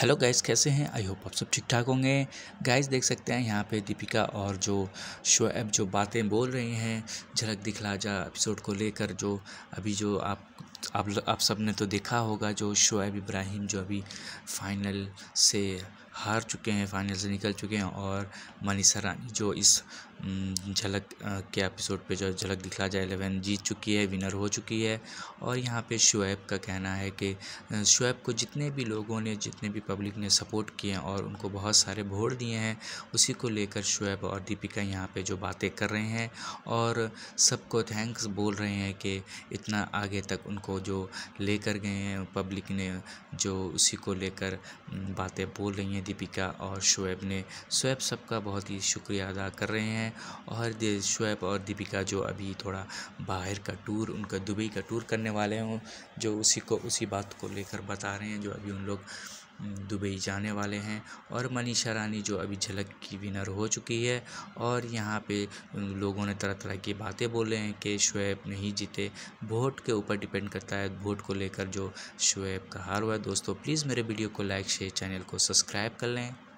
hello guys कैसे हैं I hope आप सब ठीक ठाक होंगे गाइस देख सकते हैं यहाँ पे दीपिका और जो शोएब जो बातें बोल रहे हैं झलक दिखला जा एपिसोड को लेकर जो अभी जो आप आप आप सब ने तो देखा होगा जो शोएब इब्राहिम जो अभी फाइनल से हार चुके हैं फाइनल से निकल चुके हैं और मनीषा रानी जो इस झलक के एपिसोड पे जो झलक दिखला जाए एलेवन जीत चुकी है विनर हो चुकी है और यहाँ पे शुएब का कहना है कि शुएब को जितने भी लोगों ने जितने भी पब्लिक ने सपोर्ट किए हैं और उनको बहुत सारे भोड़ दिए हैं उसी को लेकर शुएब और दीपिका यहाँ पे जो बातें कर रहे हैं और सबको थैंक्स बोल रहे हैं कि इतना आगे तक उनको जो लेकर गए हैं पब्लिक ने जो उसी को लेकर बातें बोल रही हैं हैं दीपिका और शुएब ने शुएब सबका बहुत ही शुक्रिया अदा कर रहे हैं और शुएब और दीपिका जो अभी थोड़ा बाहर का टूर उनका दुबई का टूर करने वाले हों जो उसी को उसी बात को लेकर बता रहे हैं जो अभी उन लोग दुबई जाने वाले हैं और मनीषा रानी जो अभी झलक की विनर हो चुकी है और यहाँ पे लोगों ने तरह तरह की बातें बोले हैं कि शुएब नहीं जीते वोट के ऊपर डिपेंड करता है वोट को लेकर जो शुएब का हार हुआ है दोस्तों प्लीज़ मेरे वीडियो को लाइक शेयर चैनल को सब्सक्राइब कर लें